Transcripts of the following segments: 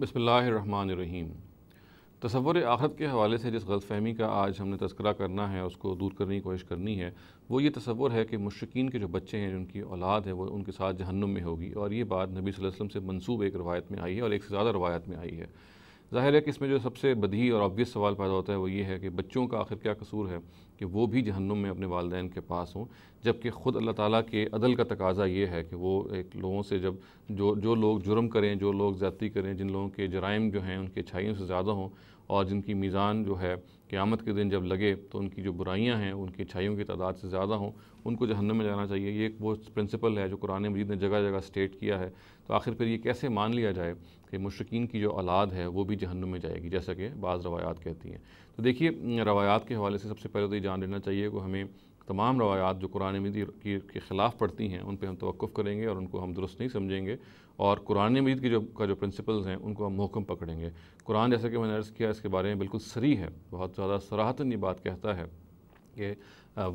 बसमीम तस्वर आखरत के हवाले से जिस गलत फहमी का आज हमने तस्करा करना है उसको दूर करने की कोशिश करनी है वो ये तस्वर है कि मशरकिन के जो बच्चे हैं जिनकी औलाद है वो उनके साथ जहन्नुम में होगी और ये बात नबी वसल्लम से मनसूब एक रवायत में आई है और एक से ज़्यादा रवायत में आई है ज़ाहिर है कि इसमें जो सबसे बदी और ऑबियस सवाल पैदा होता है वो ये है कि बच्चों का आखिर क्या कसूर है कि वो भी जहन्नुम में अपने वाले के पास हों जबकि ख़ुद अल्लाह ताला के अदल का तकाजा ये है कि वो एक लोगों से जब जो जो लोग जुर्म करें जो लोग ज़्यादती करें जिन लोगों के जराइम जो हैं उनके अच्छाइयों से ज़्यादा हों और जिनकी मीज़ान जो है क़्यामत के दिन जब लगे तो उनकी जो बुराइयाँ हैं उनकी अच्छाइयों की तादाद से ज़्यादा हों उनको जहन्नम में जाना चाहिए ये एक वो प्रिंसिपल है जो कुरान मजीद ने जगह जगह स्टेट किया है तो आखिर फिर ये कैसे मान लिया जाए कि मशरकिन की जो औलाद है वो भी जहन्नम में जाएगी जैसा कि बाज़ रवायात कहती हैं तो देखिए रवायात के हवाले से सबसे पहले तो जान लेना चाहिए को हमें तमाम रवायात जो कुरान की के ख़िलाफ़ पढ़ती हैं उन पर हम तवक़ करेंगे और उनको हम दुरुस्त नहीं समझेंगे और कुरान मजीद की जो का जो प्रिंसिपल्स हैं उनको हम महकम पकड़ेंगे कुरान जैसा कि मैंने अर्ज़ किया इसके बारे में बिल्कुल सरी है बहुत ज़्यादा सराहतन ये बात कहता है कि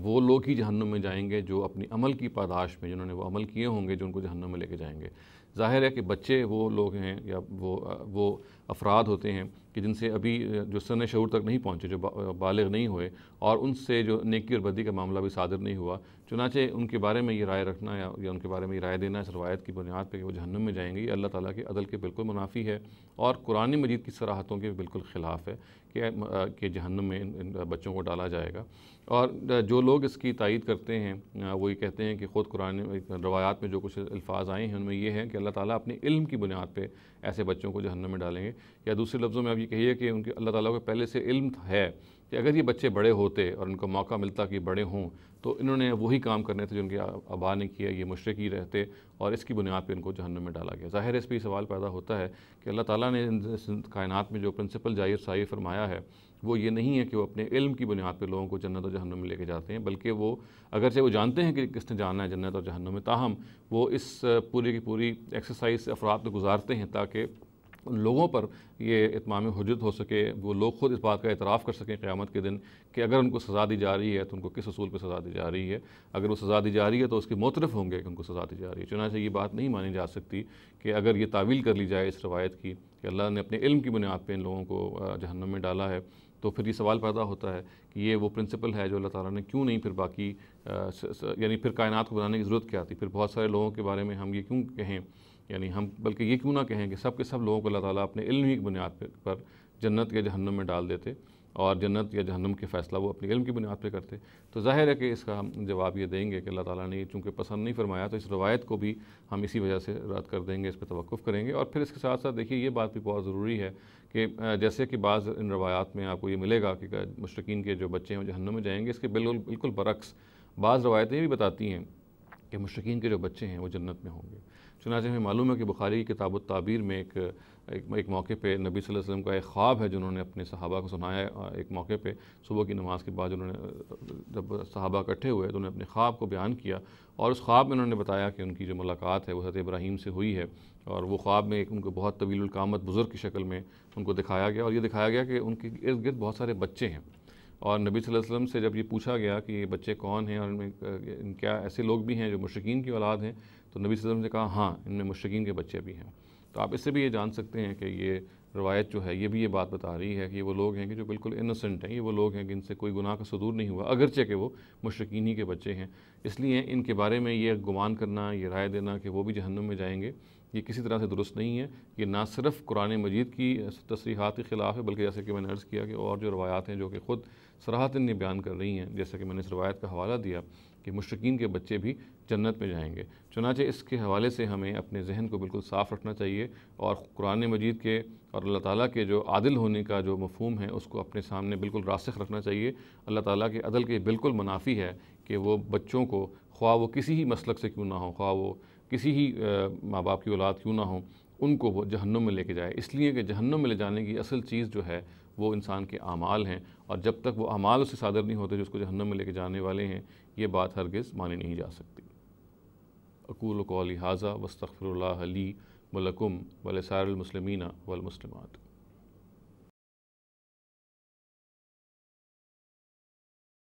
वो लोग ही जहन्नुम में जाएंगे जो अपनी अमल की पादाश में जिन्होंने वो अमल किए होंगे जो उनको जहन्नुम में लेके जाएंगे ज़ाहिर है कि बच्चे वो लोग हैं या वो वो अफराद होते हैं कि जिनसे अभी जो सन शूर तक नहीं पहुँचे जो बालग नहीं हुए और उनसे जो नेकी और बदी का मामला भी सादर नहीं हुआ चुनाचे उनके बारे में ये राय रखना या, या उनके बारे में ये राय देना इस रवायत की बुनियाद पर कि वो जहनम में जाएंगे ये अल्लाह ताली के अदल के बिल्कुल मुनाफी है और कुरानी मजीद की सराहतों के बिल्कुल ख़िलाफ़ है कि, कि जहन्नुम में इन, इन बच्चों को डाला जाएगा और जो लोग इसकी तइद करते हैं वो ये कहते हैं कि ख़ुद कुरान रवायात में जो कुछ अल्फाज आए हैं उनमें यह है कि अल्लाह ताला अपने इल्म की बुनियाद पे ऐसे बच्चों को जहन्नम में डालेंगे या दूसरे लफ्ज़ों में आप ये कहिए कि उनके अल्लाह ताला को पहले से इल्म है कि अगर ये बच्चे बड़े होते और उनको मौका मिलता कि बड़े हों तो इन्होंने वही काम करने थे जो उनके आबा ने किया ये ही रहते और इसकी बुनियाद पर इनको जहनम में डाला गया ज़ाहिर इस पर सवाल पैदा होता है कि अल्लाह ताला ने कायनात में जो प्रिंसिपल जाहिर साहिर फरमाया है वो ये नहीं है कि वो अपने इल्म की बुनियाद पर लोगों को जन्नत और जहनम में लेके जाते हैं बल्कि वो अगरचे वो जानते हैं कि किसने जाना है जन्नत और जहन्नुम में ताहम वो इस पूरी की पूरी एक्सरसाइज अफराद को गुजारते हैं ताकि उन लोगों पर ये इतमाम हजरत हो सके वो लोग ख़ुद इस बात का एतराफ़ कर सकें क़्यामत के दिन कि अगर उनको सज़ा दी जा रही है तो उनको किस असूल पर सज़ा दी जा रही है अगर वो सज़ा दी जा रही है तो उसके मोतरफ होंगे कि उनको सज़ा दी जा रही है चुनाचे ये बात नहीं मानी जा सकती कि अगर ये तावील कर ली जाए इस रवायत की कि अल्लाह ने अपने इल्म की बुनियाद पर इन लोगों को जहनम में डाला है तो फिर ये सवाल पैदा होता है कि ये वो प्रिंसिपल है जो अल्लाह ताला ने क्यों नहीं फिर बाकी यानी फिर कायनात को बनाने की ज़रूरत क्या थी फिर बहुत सारे लोगों के बारे में हम ये क्यों कहें यानी हम बल्कि ये क्यों ना कहें कि सब के सब लोगों को अल्लाह ताला अपने इल्म ही की बुनियाद पर जन्नत या जहन्नम में डाल देते और जन्नत या जहन्नम के फ़ैसला वो अपने इल्म की बुनियाद पर करते तो जाहिर है कि इसका हम जवाब ये देंगे कि अल्लाह ताला ने चूँकि पसंद नहीं फरमाया तो इस रवायत को भी हम इसी वजह से रद्द कर देंगे इस पर तवक़ करेंगे और फिर इसके साथ साथ देखिए ये बात भी बहुत ज़रूरी है कि जैसे कि बाज़ इन रवायात में आपको ये मिलेगा कि मुश्किन के जो बच्चे हैं जहन्नम में जाएंगे इसके बिल्कुल बिल्कुल बरक्स बाज़ रवायतें भी बताती हैं कि मुश्किन के जो बच्चे हैं वो जन्नत में होंगे चुनाच हमें मालूम है कि बुखारी की किताब ताबीर में एक एक, एक मौके पे नबी सल्लल्लाहु अलैहि वसल्लम का एक ख्वाब है जिन्होंने अपने सहाबा को सुनाया एक मौके पे सुबह की नमाज के बाद उन्होंने जब सहाबा इकट्ठे हुए तो उन्होंने अपने ख्वाब को बयान किया और उस ख्वाब में उन्होंने बताया कि उनकी जो मुलाकात है वो हज़रत इब्राहिम से हुई है और वो ख्वाब में एक उनको बहुत तवील कामत बुज़ुर्ग की शक्ल में उनको दिखाया गया और ये दिखाया गया कि उनके इर्द गिर्द बहुत सारे बच्चे हैं और नबी वसल्लम से जब ये पूछा गया कि ये बच्चे कौन हैं और इनमें क्या ऐसे लोग भी हैं जो मुशकिन की औलाद हैं तो नबी वसल्लम ने कहा हाँ इनमें मुशकिन के बच्चे भी हैं तो आप इससे भी ये जान सकते हैं कि ये रवायत जो है ये भी ये बात बता रही है कि ये वो लोग हैं कि जो बिल्कुल इनोसेंट हैं ये वो लोग हैं कि इनसे कोई गुनाह का सदूर नहीं हुआ अगरचे के वो मुशकिन ही के बच्चे हैं इसलिए इनके बारे में ये गुमान करना ये राय देना कि वो भी जहन्नुम में जाएंगे ये किसी तरह से दुरुस्त नहीं है ये ना सिर्फ कुरान मजीद की तसरीहत के ख़िलाफ़ है बल्कि जैसे कि मैंने अर्ज़ किया कि और जो रवायात हैं जो कि ख़ुद सराहतन ने बयान कर रही हैं जैसे कि मैंने इस रवायत का हवाला दिया कि मुश्किन के बच्चे भी जन्नत में जाएंगे चुनाचे इसके हवाले से हमें अपने जहन को बिल्कुल साफ़ रखना चाहिए और कुरान मजीद के और अल्लाह ताला के जो आदिल होने का जो मफहम है उसको अपने सामने बिल्कुल रासख रखना चाहिए अल्लाह ताला के अदल के बिल्कुल मुनाफी है कि वो बच्चों को ख्वा वो किसी ही मसलक से क्यों ना हो ख्वा वो किसी ही माँ बाप की औलाद क्यों ना हो उनको वो जहन्नुम में लेके जाए इसलिए कि जहन्नुम में ले जाने की असल चीज़ जो है वो इंसान के अमाल हैं और जब तक वो अमाल उससे सादर नहीं होते जो उसको जहन्नुम में लेके जाने वाले हैं ये बात हरगिज़ मानी नहीं जा सकती अकूल कौली हाजा वस्तफ़रली वलकुम वलसारमसलमिन वलमसलमत